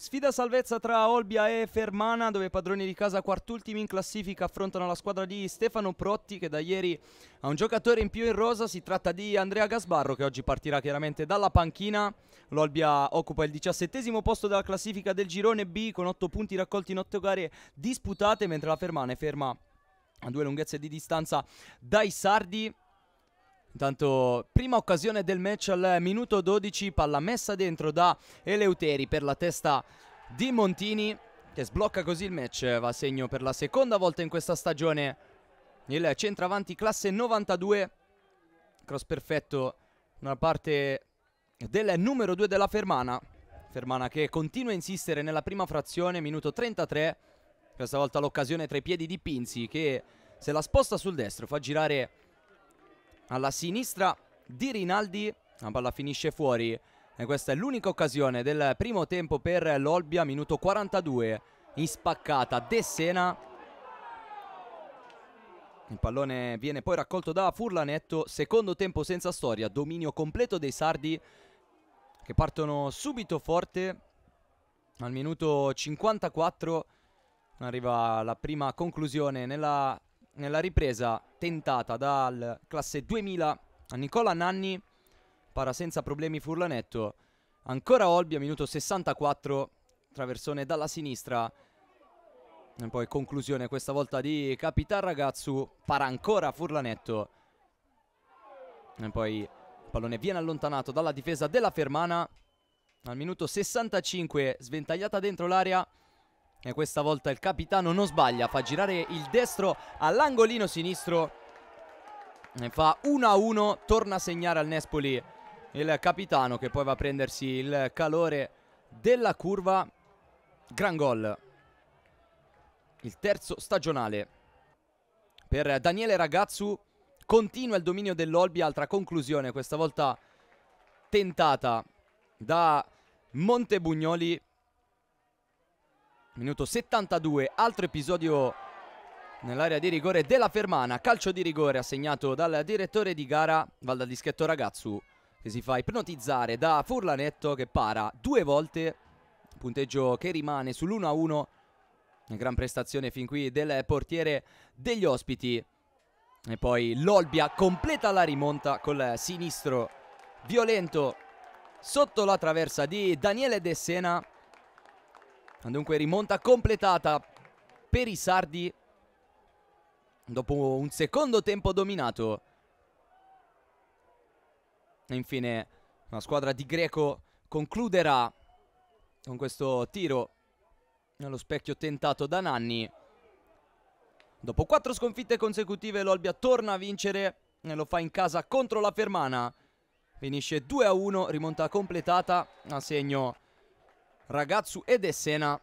Sfida salvezza tra Olbia e Fermana dove i padroni di casa quartultimi in classifica affrontano la squadra di Stefano Protti che da ieri ha un giocatore in più in rosa, si tratta di Andrea Gasbarro che oggi partirà chiaramente dalla panchina. L'Olbia occupa il diciassettesimo posto della classifica del girone B con otto punti raccolti in otto gare disputate mentre la Fermana è ferma a due lunghezze di distanza dai Sardi. Intanto, prima occasione del match al minuto 12, palla messa dentro da Eleuteri per la testa di Montini, che sblocca così il match, va a segno per la seconda volta in questa stagione. Il centravanti classe 92, cross perfetto da parte del numero 2 della Fermana. Fermana che continua a insistere nella prima frazione, minuto 33. Questa volta l'occasione tra i piedi di Pinzi che se la sposta sul destro, fa girare alla sinistra di Rinaldi. La palla finisce fuori. E questa è l'unica occasione del primo tempo per l'Olbia, minuto 42. In spaccata De Sena. Il pallone viene poi raccolto da Furlanetto. Secondo tempo senza storia. Dominio completo dei Sardi che partono subito forte. Al minuto 54 arriva la prima conclusione nella nella ripresa tentata dal classe 2000 a Nicola Nanni, para senza problemi Furlanetto, ancora Olbia, minuto 64, traversone dalla sinistra, e poi conclusione questa volta di Capitan Ragazzu, para ancora Furlanetto, e poi il pallone viene allontanato dalla difesa della Fermana, al minuto 65 sventagliata dentro l'area e questa volta il capitano non sbaglia, fa girare il destro all'angolino sinistro. E fa 1-1, torna a segnare al Nespoli il capitano che poi va a prendersi il calore della curva. Gran gol. Il terzo stagionale. Per Daniele Ragazzu continua il dominio dell'Olbi, altra conclusione, questa volta tentata da Montebugnoli Minuto 72, altro episodio nell'area di rigore della Fermana. Calcio di rigore assegnato dal direttore di gara Valdadischetto Ragazzu che si fa ipnotizzare da Furlanetto che para due volte. Punteggio che rimane sull'1-1. Gran prestazione fin qui del portiere degli ospiti. E poi l'Olbia completa la rimonta col sinistro violento sotto la traversa di Daniele De Sena. Dunque rimonta completata per i sardi dopo un secondo tempo dominato. E infine la squadra di Greco concluderà con questo tiro nello specchio tentato da Nanni. Dopo quattro sconfitte consecutive l'Olbia torna a vincere e lo fa in casa contro la Fermana. Finisce 2 1, rimonta completata a segno Ragazzu ed Essena